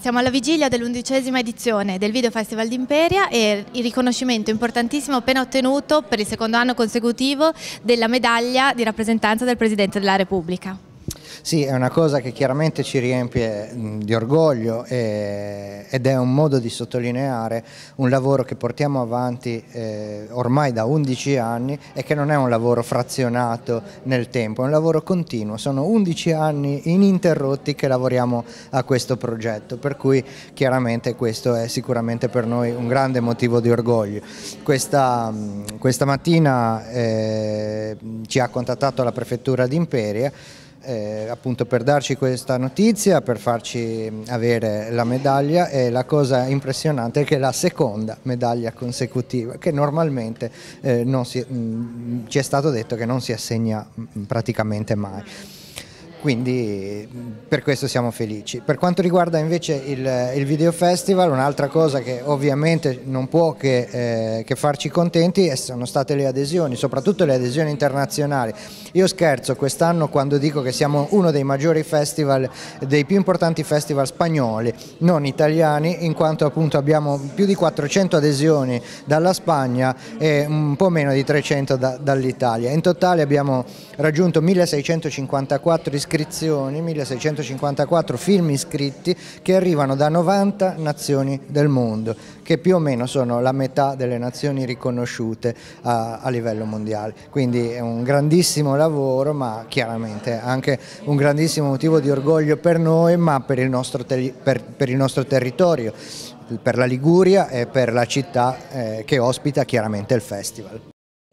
Siamo alla vigilia dell'undicesima edizione del Video Festival d'Imperia e il riconoscimento importantissimo appena ottenuto per il secondo anno consecutivo della medaglia di rappresentanza del Presidente della Repubblica. Sì, è una cosa che chiaramente ci riempie di orgoglio e, ed è un modo di sottolineare un lavoro che portiamo avanti eh, ormai da 11 anni e che non è un lavoro frazionato nel tempo, è un lavoro continuo, sono 11 anni ininterrotti che lavoriamo a questo progetto, per cui chiaramente questo è sicuramente per noi un grande motivo di orgoglio. Questa, questa mattina eh, ci ha contattato la prefettura di Imperia eh, appunto per darci questa notizia, per farci mm, avere la medaglia e la cosa impressionante è che è la seconda medaglia consecutiva che normalmente eh, si, mh, mm, ci è stato detto che non si assegna mh, mm, praticamente mai quindi per questo siamo felici. Per quanto riguarda invece il, il Video Festival, un'altra cosa che ovviamente non può che, eh, che, farci contenti sono state le adesioni, soprattutto le adesioni internazionali. Io scherzo quest'anno quando dico che siamo uno dei maggiori festival, dei più importanti festival spagnoli, non italiani, in quanto appunto abbiamo più di 400 adesioni dalla Spagna e un po' meno di 300 da, dall'Italia. In totale abbiamo raggiunto 1654 iscritti iscrizioni, 1654 film iscritti che arrivano da 90 nazioni del mondo, che più o meno sono la metà delle nazioni riconosciute a, a livello mondiale. Quindi è un grandissimo lavoro, ma chiaramente anche un grandissimo motivo di orgoglio per noi, ma per il nostro, per, per il nostro territorio per la Liguria e per la città eh, che ospita chiaramente il festival.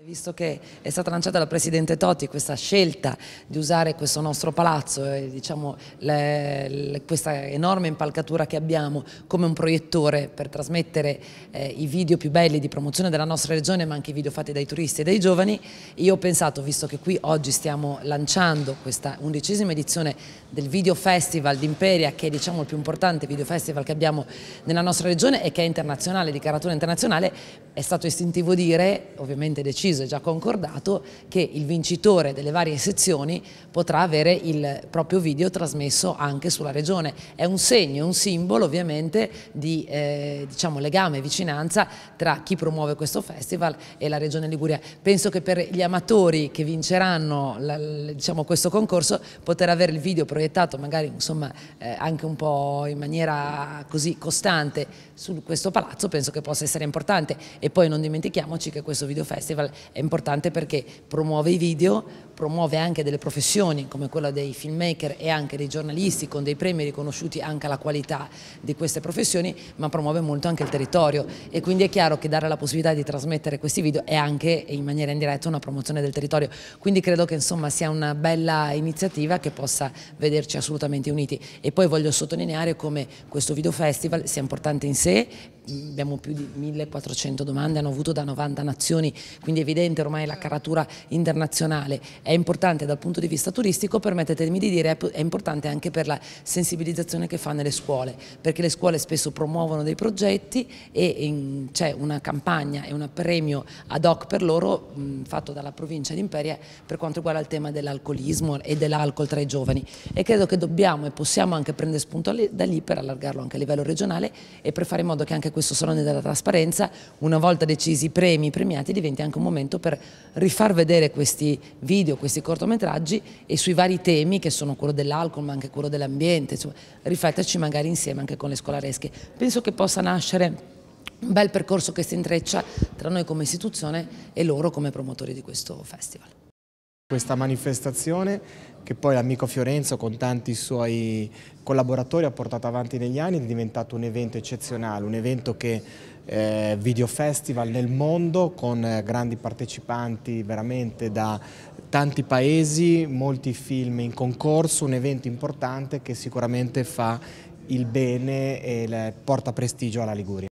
Visto che è stata lanciata dal Presidente Totti questa scelta di usare questo nostro palazzo, eh, diciamo, le, le, questa enorme impalcatura che abbiamo come un proiettore per trasmettere eh, i video più belli di promozione della nostra regione, ma anche i video fatti dai turisti e dai giovani, io ho pensato, visto che qui oggi stiamo lanciando questa undicesima edizione del Video Festival d'Imperia, che è diciamo, il più importante video festival che abbiamo nella nostra regione e che è internazionale, di caratura internazionale, è stato istintivo dire, ovviamente deciso, deciso e già concordato che il vincitore delle varie sezioni potrà avere il proprio video trasmesso anche sulla regione. È un segno, un simbolo ovviamente di eh, diciamo, legame e vicinanza tra chi promuove questo festival e la regione Liguria. Penso che per gli amatori che vinceranno la, diciamo, questo concorso poter avere il video proiettato magari insomma, eh, anche un po' in maniera così costante su questo palazzo penso che possa essere importante e poi non dimentichiamoci che questo video festival è importante perché promuove i video, promuove anche delle professioni come quella dei filmmaker e anche dei giornalisti con dei premi riconosciuti anche alla qualità di queste professioni, ma promuove molto anche il territorio e quindi è chiaro che dare la possibilità di trasmettere questi video è anche in maniera indiretta una promozione del territorio. Quindi credo che insomma sia una bella iniziativa che possa vederci assolutamente uniti. E poi voglio sottolineare come questo video festival sia importante in sé abbiamo più di 1400 domande, hanno avuto da 90 nazioni, quindi è evidente ormai la caratura internazionale. È importante dal punto di vista turistico, permettetemi di dire, è importante anche per la sensibilizzazione che fa nelle scuole, perché le scuole spesso promuovono dei progetti e c'è una campagna e un premio ad hoc per loro mh, fatto dalla provincia di Imperia per quanto riguarda il tema dell'alcolismo e dell'alcol tra i giovani e credo che dobbiamo e possiamo anche prendere spunto da lì per allargarlo anche a livello regionale e per fare in modo che anche questo Salone della Trasparenza, una volta decisi i premi, premiati, diventi anche un momento per rifar vedere questi video, questi cortometraggi e sui vari temi che sono quello dell'alcol ma anche quello dell'ambiente, rifletterci magari insieme anche con le scolaresche. Penso che possa nascere un bel percorso che si intreccia tra noi come istituzione e loro come promotori di questo festival. Questa manifestazione che poi l'amico Fiorenzo con tanti suoi collaboratori ha portato avanti negli anni è diventato un evento eccezionale, un evento che eh, video festival nel mondo con eh, grandi partecipanti veramente da tanti paesi, molti film in concorso, un evento importante che sicuramente fa il bene e porta prestigio alla Liguria.